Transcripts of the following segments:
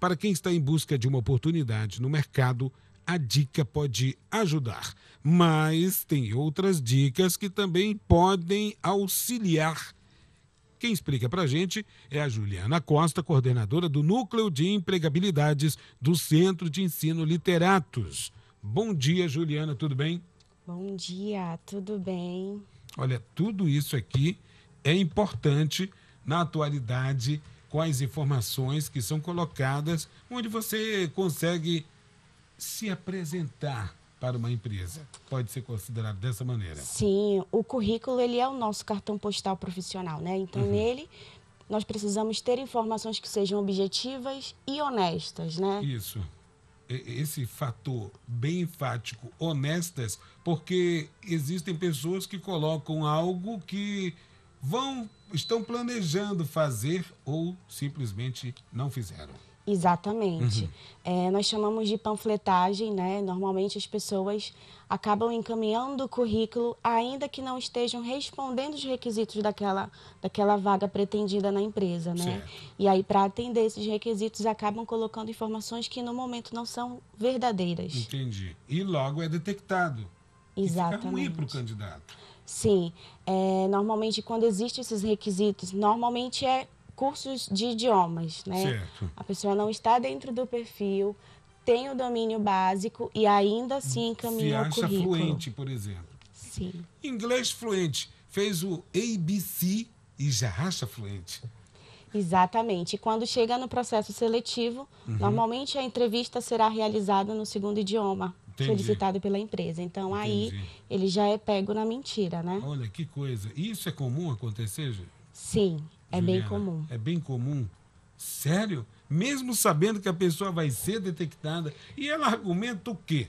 Para quem está em busca de uma oportunidade no mercado, a dica pode ajudar, mas tem outras dicas que também podem auxiliar. Quem explica para a gente é a Juliana Costa, coordenadora do Núcleo de Empregabilidades do Centro de Ensino Literatos. Bom dia, Juliana, tudo bem? Bom dia, tudo bem? Olha, tudo isso aqui é importante na atualidade quais informações que são colocadas, onde você consegue se apresentar para uma empresa. Pode ser considerado dessa maneira. Sim, o currículo ele é o nosso cartão postal profissional, né? Então uhum. nele nós precisamos ter informações que sejam objetivas e honestas, né? Isso. Esse fator bem enfático, honestas, porque existem pessoas que colocam algo que vão estão planejando fazer ou simplesmente não fizeram. Exatamente. Uhum. É, nós chamamos de panfletagem, né? Normalmente as pessoas acabam encaminhando o currículo, ainda que não estejam respondendo os requisitos daquela, daquela vaga pretendida na empresa, né? Certo. E aí, para atender esses requisitos, acabam colocando informações que no momento não são verdadeiras. Entendi. E logo é detectado. Exatamente. E fica ruim para o candidato. Sim, é, normalmente quando existem esses requisitos, normalmente é cursos de idiomas, né? Certo. A pessoa não está dentro do perfil, tem o domínio básico e ainda assim encaminha Se o currículo. acha fluente, por exemplo. Sim. Inglês fluente, fez o ABC e já acha fluente. Exatamente. quando chega no processo seletivo, uhum. normalmente a entrevista será realizada no segundo idioma. Entendi. solicitado pela empresa. Então Entendi. aí ele já é pego na mentira, né? Olha que coisa. Isso é comum acontecer? Sim, é bem comum. É bem comum. Sério? Mesmo sabendo que a pessoa vai ser detectada e ela argumenta o quê?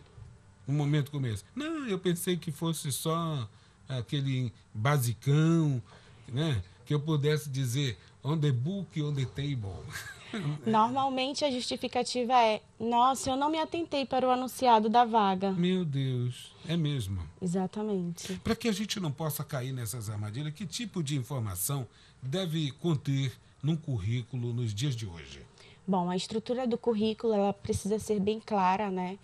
No momento como esse. Não, eu pensei que fosse só aquele basicão, né? Que eu pudesse dizer on the book, on the table. É. Normalmente a justificativa é: nossa, eu não me atentei para o anunciado da vaga. Meu Deus, é mesmo. Exatamente. Para que a gente não possa cair nessas armadilhas, que tipo de informação deve conter num currículo nos dias de hoje? Bom, a estrutura do currículo ela precisa ser bem clara, né?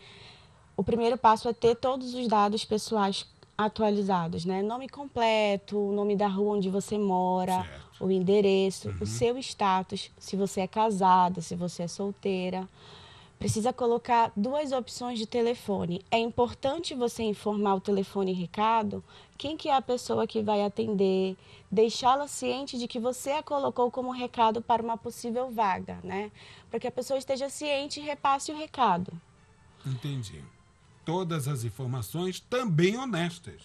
O primeiro passo é ter todos os dados pessoais atualizados, né? Nome completo, o nome da rua onde você mora, certo o endereço, uhum. o seu status, se você é casada, se você é solteira. Precisa colocar duas opções de telefone. É importante você informar o telefone recado, quem que é a pessoa que vai atender, deixá-la ciente de que você a colocou como recado para uma possível vaga, né? Para que a pessoa esteja ciente e repasse o recado. Entendi. Todas as informações também honestas.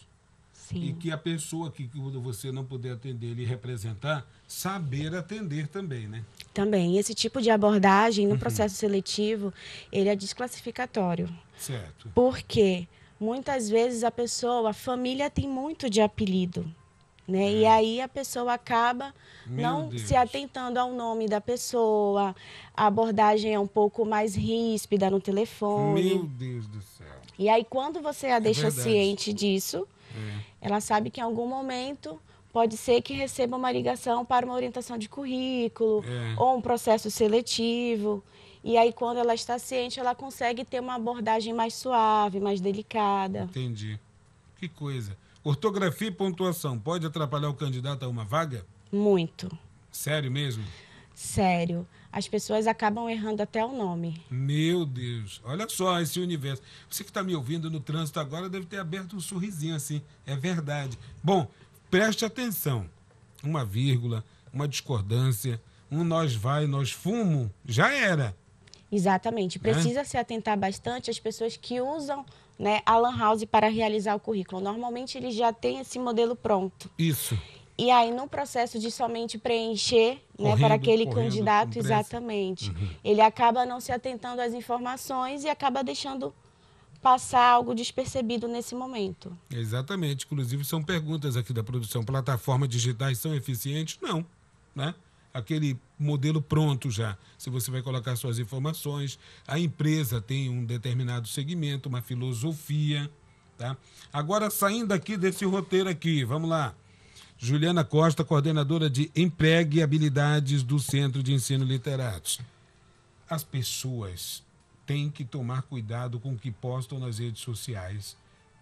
Sim. e que a pessoa que quando você não puder atender e representar, saber atender também, né? Também. Esse tipo de abordagem no uhum. processo seletivo, ele é desclassificatório. Certo. porque Muitas vezes a pessoa, a família tem muito de apelido. Né? É. E aí a pessoa acaba Meu não Deus. se atentando ao nome da pessoa, a abordagem é um pouco mais ríspida no telefone. Meu Deus do céu. E aí quando você a é deixa ciente disso, é. Ela sabe que em algum momento pode ser que receba uma ligação para uma orientação de currículo é. ou um processo seletivo. E aí, quando ela está ciente, ela consegue ter uma abordagem mais suave, mais delicada. Entendi. Que coisa. Ortografia e pontuação pode atrapalhar o candidato a uma vaga? Muito. Sério mesmo? Sério as pessoas acabam errando até o nome. Meu Deus, olha só esse universo. Você que está me ouvindo no trânsito agora deve ter aberto um sorrisinho assim, é verdade. Bom, preste atenção. Uma vírgula, uma discordância, um nós vai, nós fumo, já era. Exatamente. Né? Precisa né? se atentar bastante às pessoas que usam né, a Lan House para realizar o currículo. Normalmente eles já têm esse modelo pronto. Isso. E aí, no processo de somente preencher correndo, né, para aquele candidato, exatamente, uhum. ele acaba não se atentando às informações e acaba deixando passar algo despercebido nesse momento. Exatamente. Inclusive, são perguntas aqui da produção. Plataformas digitais são eficientes? Não. Né? Aquele modelo pronto já. Se você vai colocar suas informações, a empresa tem um determinado segmento, uma filosofia. Tá? Agora, saindo aqui desse roteiro aqui, vamos lá. Juliana Costa, coordenadora de Emprego e Habilidades do Centro de Ensino Literatos. As pessoas têm que tomar cuidado com o que postam nas redes sociais.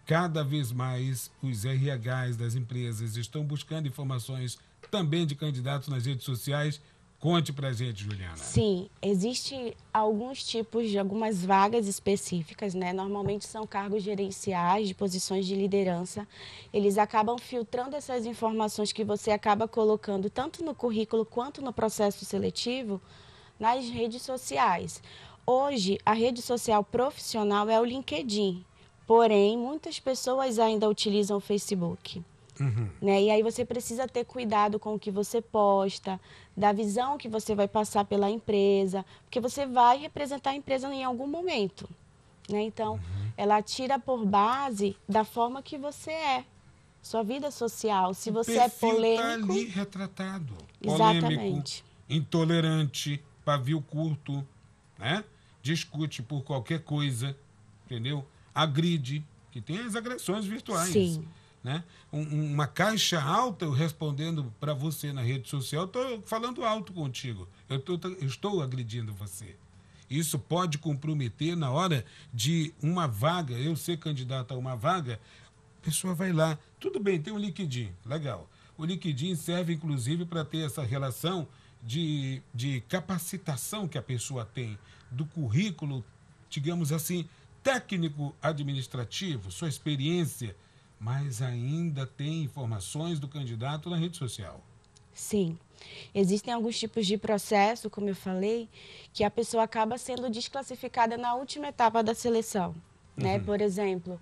Cada vez mais os RHs das empresas estão buscando informações também de candidatos nas redes sociais Conte pra gente, Juliana. Sim, existe alguns tipos de algumas vagas específicas, né? Normalmente são cargos gerenciais, de posições de liderança. Eles acabam filtrando essas informações que você acaba colocando tanto no currículo quanto no processo seletivo nas redes sociais. Hoje, a rede social profissional é o LinkedIn. Porém, muitas pessoas ainda utilizam o Facebook. Uhum. Né? E aí você precisa ter cuidado com o que você posta, da visão que você vai passar pela empresa, porque você vai representar a empresa em algum momento. Né? Então, uhum. ela tira por base da forma que você é, sua vida social. Se você é tá polêmico. Tá ali retratado. Exatamente. Polêmico, intolerante, pavio curto, né? discute por qualquer coisa, entendeu? Agride, que tem as agressões virtuais. Sim. Né? Um, uma caixa alta eu respondendo para você na rede social, estou falando alto contigo, eu, tô, eu estou agredindo você. Isso pode comprometer na hora de uma vaga, eu ser candidato a uma vaga, a pessoa vai lá. Tudo bem, tem um liquidinho, legal. O liquidinho serve inclusive para ter essa relação de, de capacitação que a pessoa tem, do currículo, digamos assim, técnico administrativo, sua experiência mas ainda tem informações do candidato na rede social. Sim. Existem alguns tipos de processo, como eu falei, que a pessoa acaba sendo desclassificada na última etapa da seleção. Né? Uhum. Né? Por exemplo,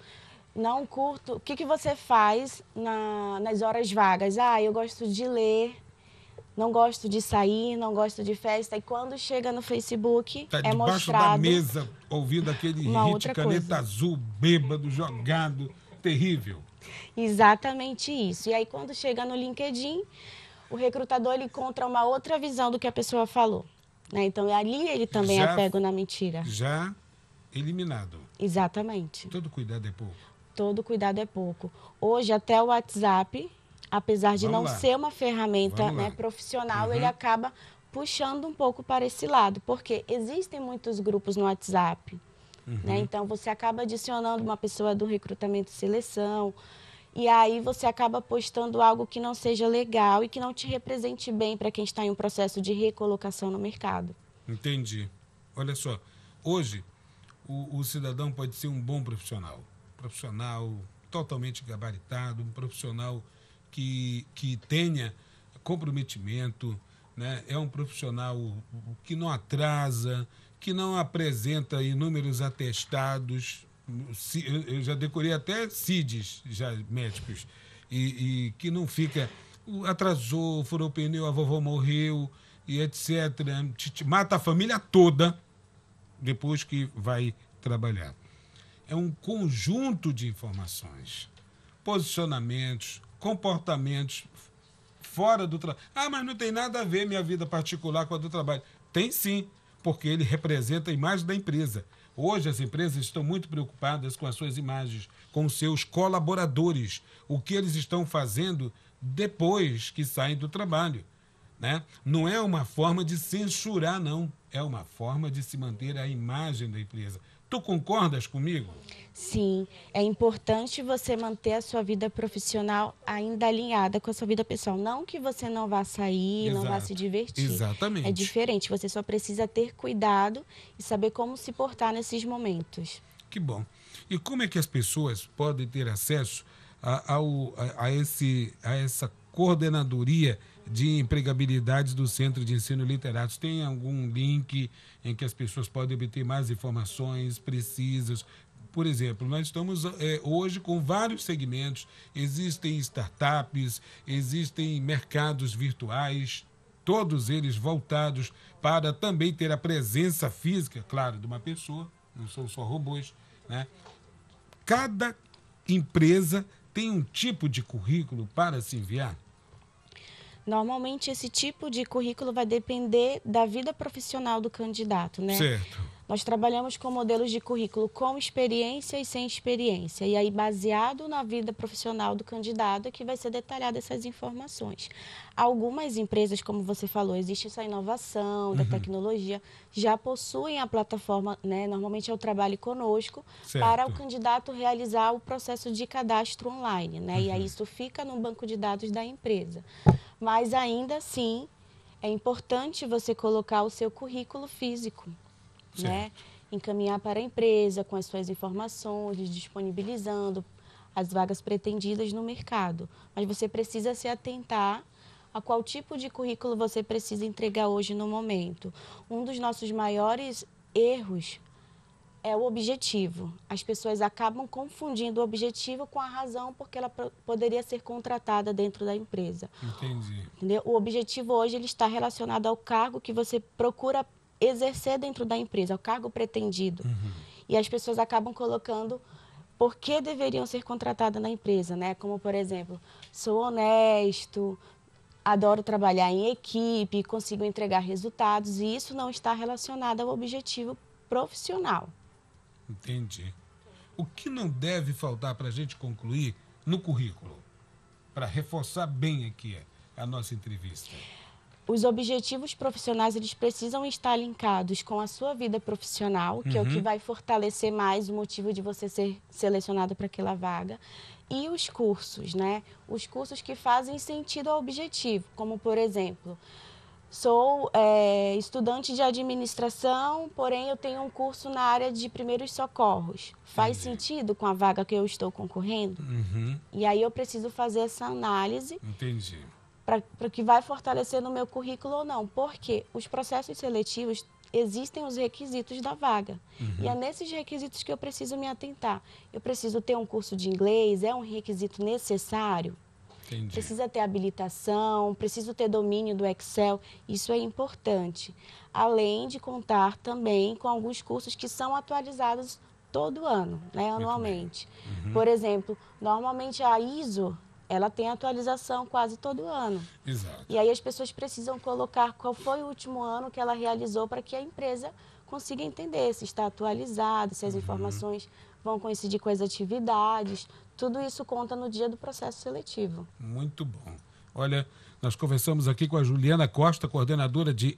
não curto. O que, que você faz na, nas horas vagas? Ah, eu gosto de ler, não gosto de sair, não gosto de festa. E quando chega no Facebook, tá é mostrado. da mesa, ouvindo aquele hit caneta coisa. azul, bêbado, jogado, terrível. Exatamente isso. E aí quando chega no LinkedIn, o recrutador ele encontra uma outra visão do que a pessoa falou. Né? Então ali ele também já, é pego na mentira. Já eliminado. Exatamente. Todo cuidado é pouco. Todo cuidado é pouco. Hoje até o WhatsApp, apesar de Vamos não lá. ser uma ferramenta né, profissional, uhum. ele acaba puxando um pouco para esse lado, porque existem muitos grupos no WhatsApp Uhum. Né? Então, você acaba adicionando uma pessoa do recrutamento e seleção, e aí você acaba postando algo que não seja legal e que não te represente bem para quem está em um processo de recolocação no mercado. Entendi. Olha só, hoje o, o cidadão pode ser um bom profissional, profissional totalmente gabaritado, um profissional que, que tenha comprometimento, né? é um profissional que não atrasa, que não apresenta inúmeros atestados, eu já decorei até CIDs já médicos, e, e que não fica. Atrasou, furou o pneu, a vovó morreu, e etc. Mata a família toda depois que vai trabalhar. É um conjunto de informações, posicionamentos, comportamentos fora do trabalho. Ah, mas não tem nada a ver minha vida particular com a do trabalho. Tem sim porque ele representa a imagem da empresa. Hoje as empresas estão muito preocupadas com as suas imagens, com seus colaboradores, o que eles estão fazendo depois que saem do trabalho. Né? Não é uma forma de censurar, não. É uma forma de se manter a imagem da empresa. Tu concordas comigo? Sim, é importante você manter a sua vida profissional ainda alinhada com a sua vida pessoal. Não que você não vá sair, Exato. não vá se divertir. Exatamente. É diferente, você só precisa ter cuidado e saber como se portar nesses momentos. Que bom. E como é que as pessoas podem ter acesso a, a, a, esse, a essa coordenadoria? de empregabilidades do Centro de Ensino Literatos. Tem algum link em que as pessoas podem obter mais informações precisas? Por exemplo, nós estamos é, hoje com vários segmentos. Existem startups, existem mercados virtuais, todos eles voltados para também ter a presença física, claro, de uma pessoa, não são só robôs, né? Cada empresa tem um tipo de currículo para se enviar. Normalmente esse tipo de currículo vai depender da vida profissional do candidato, né? Certo. Nós trabalhamos com modelos de currículo com experiência e sem experiência. E aí, baseado na vida profissional do candidato, é que vai ser detalhada essas informações. Algumas empresas, como você falou, existe essa inovação da uhum. tecnologia, já possuem a plataforma, né? Normalmente é o trabalho conosco, certo. para o candidato realizar o processo de cadastro online, né? Uhum. E aí uhum. isso fica no banco de dados da empresa. Mas ainda assim, é importante você colocar o seu currículo físico né? Encaminhar para a empresa com as suas informações, disponibilizando as vagas pretendidas no mercado. Mas você precisa se atentar a qual tipo de currículo você precisa entregar hoje no momento. Um dos nossos maiores erros é o objetivo. As pessoas acabam confundindo o objetivo com a razão porque ela poderia ser contratada dentro da empresa. Entendi. Entendeu? O objetivo hoje ele está relacionado ao cargo que você procura exercer dentro da empresa, é o cargo pretendido. Uhum. E as pessoas acabam colocando por que deveriam ser contratadas na empresa, né? Como, por exemplo, sou honesto, adoro trabalhar em equipe, consigo entregar resultados, e isso não está relacionado ao objetivo profissional. Entendi. O que não deve faltar para a gente concluir no currículo, para reforçar bem aqui a nossa entrevista? os objetivos profissionais eles precisam estar linkados com a sua vida profissional, que uhum. é o que uhum. vai fortalecer mais o motivo de você ser selecionado para aquela vaga, e os cursos, né? Os cursos que fazem sentido ao objetivo, como por exemplo, sou é, estudante de administração, porém eu tenho um curso na área de primeiros socorros. Faz Entendi. sentido com a vaga que eu estou concorrendo? Uhum. E aí eu preciso fazer essa análise. Entendi para que vai fortalecer no meu currículo ou não. Porque os processos seletivos existem os requisitos da vaga. Uhum. E é nesses requisitos que eu preciso me atentar. Eu preciso ter um curso de inglês, é um requisito necessário. Entendi. Precisa ter habilitação, preciso ter domínio do Excel, isso é importante. Além de contar também com alguns cursos que são atualizados todo ano, né, anualmente. Uhum. Por exemplo, normalmente a ISO ela tem atualização quase todo ano. Exato. E aí as pessoas precisam colocar qual foi o último ano que ela realizou para que a empresa consiga entender se está atualizado, se as uhum. informações vão coincidir com as atividades. Tudo isso conta no dia do processo seletivo. Muito bom. Olha, nós conversamos aqui com a Juliana Costa, coordenadora de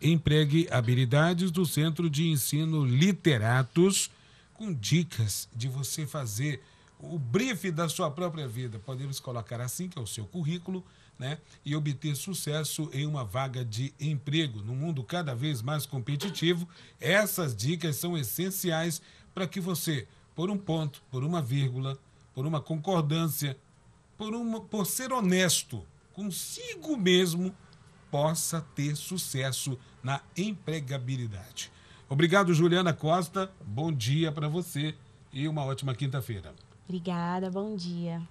habilidades do Centro de Ensino Literatos, com dicas de você fazer o brief da sua própria vida, podemos colocar assim, que é o seu currículo, né? E obter sucesso em uma vaga de emprego. No mundo cada vez mais competitivo, essas dicas são essenciais para que você, por um ponto, por uma vírgula, por uma concordância, por, uma, por ser honesto consigo mesmo, possa ter sucesso na empregabilidade. Obrigado, Juliana Costa. Bom dia para você e uma ótima quinta-feira. Obrigada, bom dia.